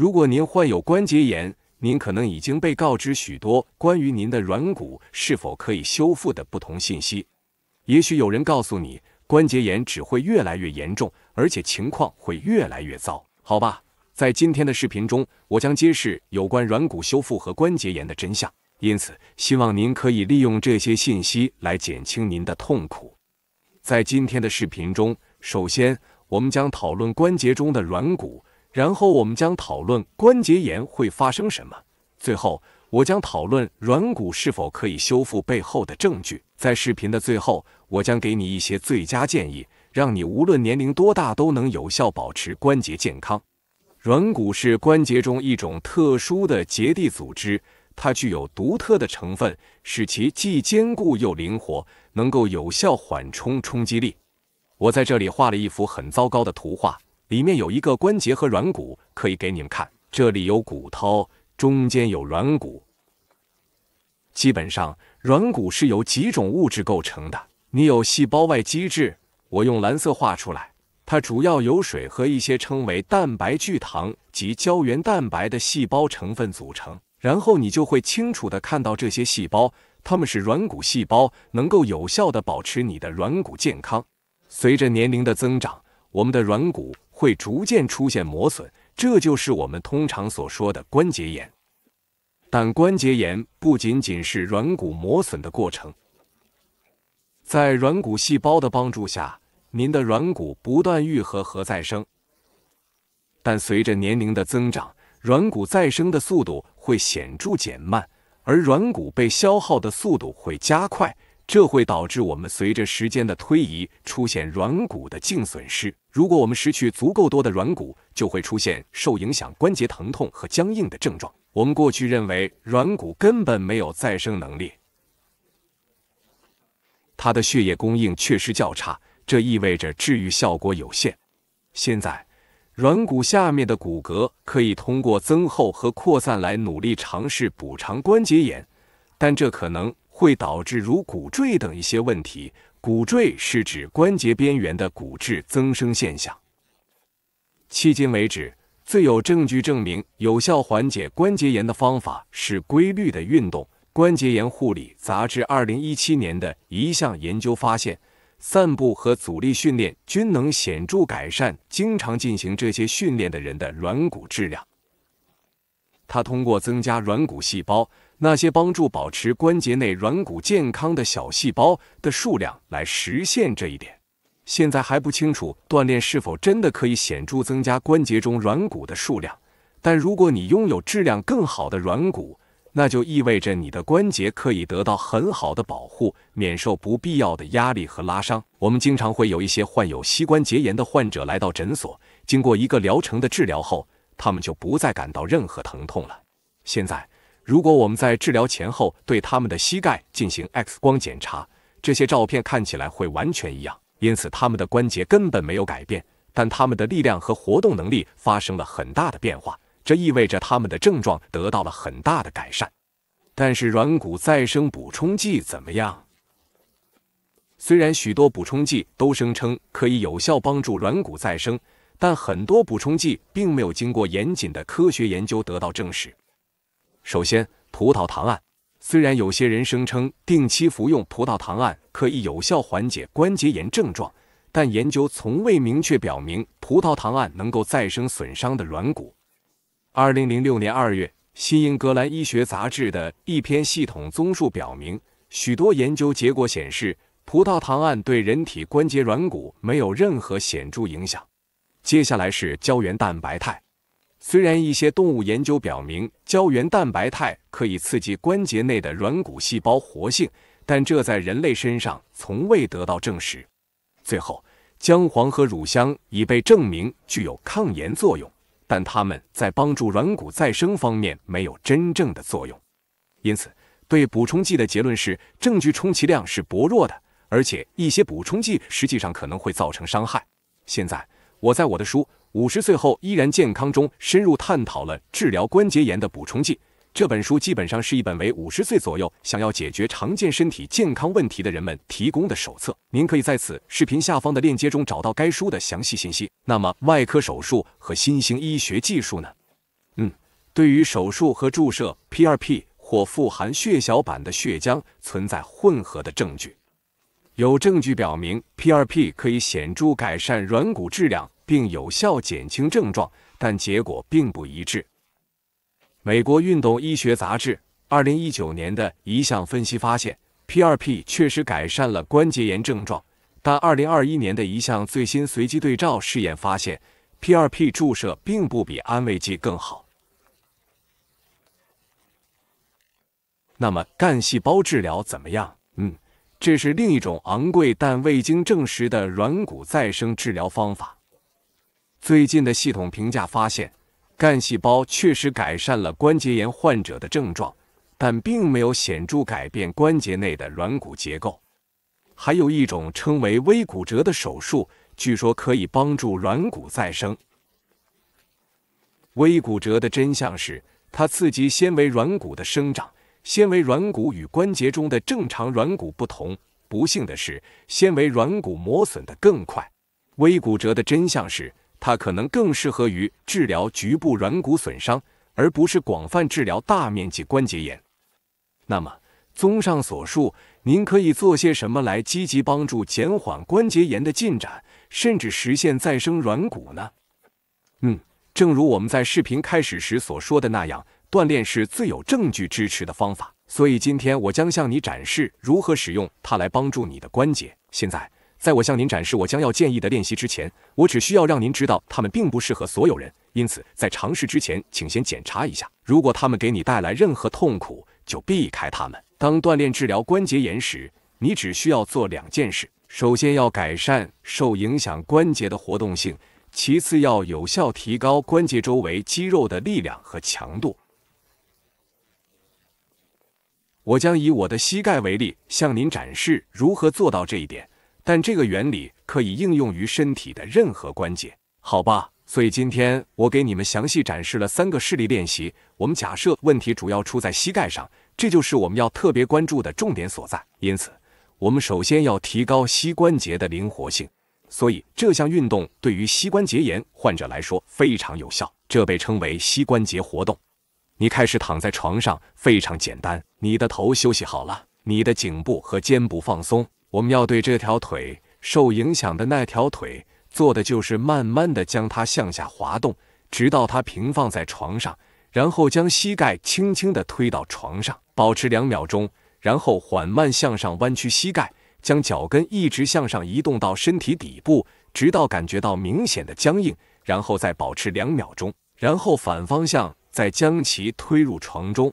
如果您患有关节炎，您可能已经被告知许多关于您的软骨是否可以修复的不同信息。也许有人告诉你，关节炎只会越来越严重，而且情况会越来越糟。好吧，在今天的视频中，我将揭示有关软骨修复和关节炎的真相。因此，希望您可以利用这些信息来减轻您的痛苦。在今天的视频中，首先，我们将讨论关节中的软骨。然后我们将讨论关节炎会发生什么。最后，我将讨论软骨是否可以修复背后的证据。在视频的最后，我将给你一些最佳建议，让你无论年龄多大都能有效保持关节健康。软骨是关节中一种特殊的结缔组织，它具有独特的成分，使其既坚固又灵活，能够有效缓冲冲击力。我在这里画了一幅很糟糕的图画。里面有一个关节和软骨，可以给你们看。这里有骨头，中间有软骨。基本上，软骨是由几种物质构成的。你有细胞外基质，我用蓝色画出来，它主要由水和一些称为蛋白聚糖及胶原蛋白的细胞成分组成。然后你就会清楚地看到这些细胞，它们是软骨细胞，能够有效地保持你的软骨健康。随着年龄的增长，我们的软骨。会逐渐出现磨损，这就是我们通常所说的关节炎。但关节炎不仅仅是软骨磨损的过程，在软骨细胞的帮助下，您的软骨不断愈合和再生。但随着年龄的增长，软骨再生的速度会显著减慢，而软骨被消耗的速度会加快。这会导致我们随着时间的推移出现软骨的净损失。如果我们失去足够多的软骨，就会出现受影响关节疼痛和僵硬的症状。我们过去认为软骨根本没有再生能力，它的血液供应确实较差，这意味着治愈效果有限。现在，软骨下面的骨骼可以通过增厚和扩散来努力尝试补偿关节炎，但这可能。会导致如骨赘等一些问题。骨赘是指关节边缘的骨质增生现象。迄今为止，最有证据证明有效缓解关节炎的方法是规律的运动。《关节炎护理杂志》2017年的一项研究发现，散步和阻力训练均能显著改善经常进行这些训练的人的软骨质量。它通过增加软骨细胞。那些帮助保持关节内软骨健康的小细胞的数量来实现这一点。现在还不清楚锻炼是否真的可以显著增加关节中软骨的数量，但如果你拥有质量更好的软骨，那就意味着你的关节可以得到很好的保护，免受不必要的压力和拉伤。我们经常会有一些患有膝关节炎的患者来到诊所，经过一个疗程的治疗后，他们就不再感到任何疼痛了。现在。如果我们在治疗前后对他们的膝盖进行 X 光检查，这些照片看起来会完全一样，因此他们的关节根本没有改变，但他们的力量和活动能力发生了很大的变化，这意味着他们的症状得到了很大的改善。但是软骨再生补充剂怎么样？虽然许多补充剂都声称可以有效帮助软骨再生，但很多补充剂并没有经过严谨的科学研究得到证实。首先，葡萄糖胺，虽然有些人声称定期服用葡萄糖胺可以有效缓解关节炎症状，但研究从未明确表明葡萄糖胺能够再生损伤的软骨。二零零六年二月，《新英格兰医学杂志》的一篇系统综述表明，许多研究结果显示，葡萄糖胺对人体关节软骨没有任何显著影响。接下来是胶原蛋白肽。虽然一些动物研究表明胶原蛋白肽可以刺激关节内的软骨细胞活性，但这在人类身上从未得到证实。最后，姜黄和乳香已被证明具有抗炎作用，但它们在帮助软骨再生方面没有真正的作用。因此，对补充剂的结论是，证据充其量是薄弱的，而且一些补充剂实际上可能会造成伤害。现在。我在我的书《五十岁后依然健康》中深入探讨了治疗关节炎的补充剂。这本书基本上是一本为五十岁左右想要解决常见身体健康问题的人们提供的手册。您可以在此视频下方的链接中找到该书的详细信息。那么，外科手术和新型医学技术呢？嗯，对于手术和注射 PRP 或富含血小板的血浆存在混合的证据。有证据表明，PRP 可以显著改善软骨质量，并有效减轻症状，但结果并不一致。美国运动医学杂志2019年的一项分析发现，PRP 确实改善了关节炎症状，但2021年的一项最新随机对照试验发现，PRP 注射并不比安慰剂更好。那么，干细胞治疗怎么样？嗯。这是另一种昂贵但未经证实的软骨再生治疗方法。最近的系统评价发现，干细胞确实改善了关节炎患者的症状，但并没有显著改变关节内的软骨结构。还有一种称为微骨折的手术，据说可以帮助软骨再生。微骨折的真相是，它刺激纤维软骨的生长。纤维软骨与关节中的正常软骨不同，不幸的是，纤维软骨磨损得更快。微骨折的真相是，它可能更适合于治疗局部软骨损伤，而不是广泛治疗大面积关节炎。那么，综上所述，您可以做些什么来积极帮助减缓关节炎的进展，甚至实现再生软骨呢？嗯，正如我们在视频开始时所说的那样。锻炼是最有证据支持的方法，所以今天我将向你展示如何使用它来帮助你的关节。现在，在我向您展示我将要建议的练习之前，我只需要让您知道它们并不适合所有人，因此在尝试之前，请先检查一下。如果它们给你带来任何痛苦，就避开它们。当锻炼治疗关节炎时，你只需要做两件事：首先要改善受影响关节的活动性，其次要有效提高关节周围肌肉的力量和强度。我将以我的膝盖为例，向您展示如何做到这一点。但这个原理可以应用于身体的任何关节，好吧？所以今天我给你们详细展示了三个示例练习。我们假设问题主要出在膝盖上，这就是我们要特别关注的重点所在。因此，我们首先要提高膝关节的灵活性。所以这项运动对于膝关节炎患者来说非常有效，这被称为膝关节活动。你开始躺在床上，非常简单。你的头休息好了，你的颈部和肩部放松。我们要对这条腿受影响的那条腿做的就是慢慢的将它向下滑动，直到它平放在床上，然后将膝盖轻轻的推到床上，保持两秒钟，然后缓慢向上弯曲膝盖，将脚跟一直向上移动到身体底部，直到感觉到明显的僵硬，然后再保持两秒钟，然后反方向。再将其推入床中。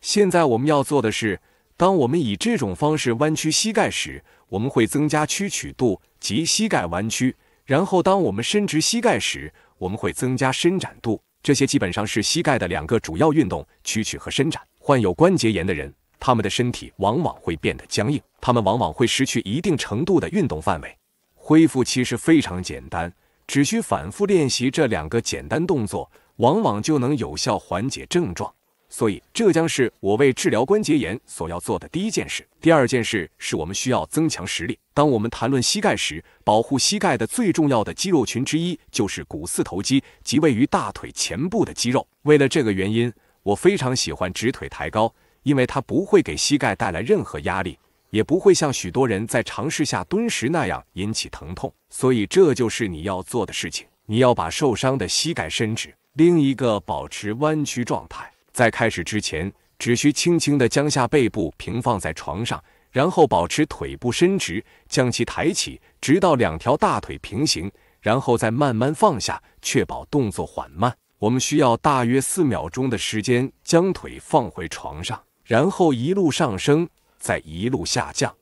现在我们要做的是，当我们以这种方式弯曲膝盖时，我们会增加屈曲度及膝盖弯曲；然后，当我们伸直膝盖时，我们会增加伸展度。这些基本上是膝盖的两个主要运动：屈曲和伸展。患有关节炎的人，他们的身体往往会变得僵硬，他们往往会失去一定程度的运动范围。恢复其实非常简单，只需反复练习这两个简单动作。往往就能有效缓解症状，所以这将是我为治疗关节炎所要做的第一件事。第二件事是我们需要增强实力。当我们谈论膝盖时，保护膝盖的最重要的肌肉群之一就是股四头肌，即位于大腿前部的肌肉。为了这个原因，我非常喜欢直腿抬高，因为它不会给膝盖带来任何压力，也不会像许多人在尝试下蹲时那样引起疼痛。所以这就是你要做的事情：你要把受伤的膝盖伸直。另一个保持弯曲状态，在开始之前，只需轻轻地将下背部平放在床上，然后保持腿部伸直，将其抬起，直到两条大腿平行，然后再慢慢放下，确保动作缓慢。我们需要大约四秒钟的时间将腿放回床上，然后一路上升，再一路下降。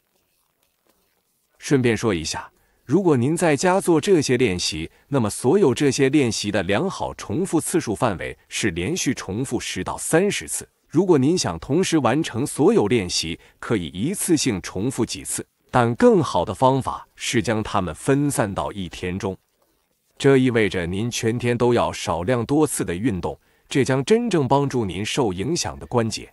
顺便说一下。如果您在家做这些练习，那么所有这些练习的良好重复次数范围是连续重复十到三十次。如果您想同时完成所有练习，可以一次性重复几次，但更好的方法是将它们分散到一天中。这意味着您全天都要少量多次的运动，这将真正帮助您受影响的关节。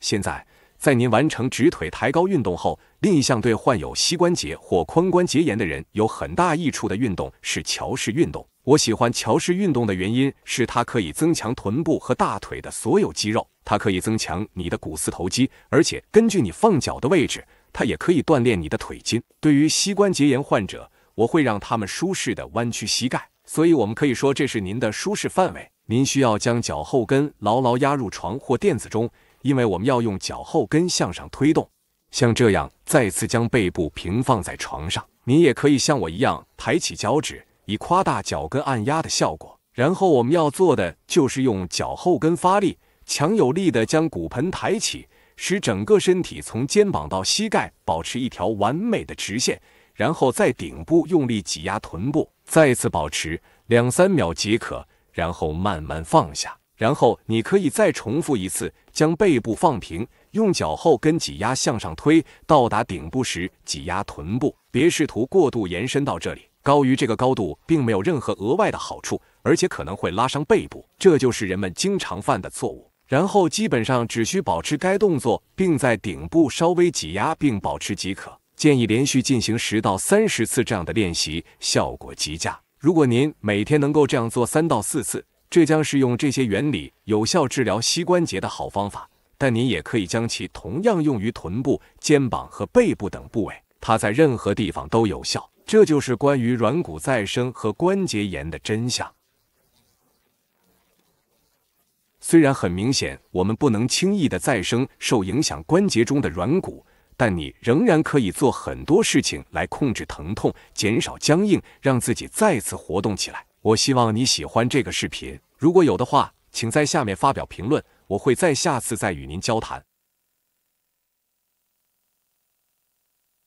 现在。在您完成直腿抬高运动后，另一项对患有膝关节或髋关节炎的人有很大益处的运动是桥式运动。我喜欢桥式运动的原因是它可以增强臀部和大腿的所有肌肉，它可以增强你的股四头肌，而且根据你放脚的位置，它也可以锻炼你的腿筋。对于膝关节炎患者，我会让他们舒适的弯曲膝盖，所以我们可以说这是您的舒适范围。您需要将脚后跟牢牢压入床或垫子中。因为我们要用脚后跟向上推动，像这样再次将背部平放在床上。你也可以像我一样抬起脚趾，以夸大脚跟按压的效果。然后我们要做的就是用脚后跟发力，强有力地将骨盆抬起，使整个身体从肩膀到膝盖保持一条完美的直线。然后在顶部用力挤压臀部，再次保持两三秒即可，然后慢慢放下。然后你可以再重复一次，将背部放平，用脚后跟挤压向上推，到达顶部时挤压臀部，别试图过度延伸到这里，高于这个高度并没有任何额外的好处，而且可能会拉伤背部，这就是人们经常犯的错误。然后基本上只需保持该动作，并在顶部稍微挤压并保持即可。建议连续进行十到三十次这样的练习，效果极佳。如果您每天能够这样做三到四次。这将是用这些原理有效治疗膝关节的好方法，但您也可以将其同样用于臀部、肩膀和背部等部位，它在任何地方都有效。这就是关于软骨再生和关节炎的真相。虽然很明显，我们不能轻易的再生受影响关节中的软骨，但你仍然可以做很多事情来控制疼痛、减少僵硬，让自己再次活动起来。我希望你喜欢这个视频。如果有的话，请在下面发表评论，我会在下次再与您交谈。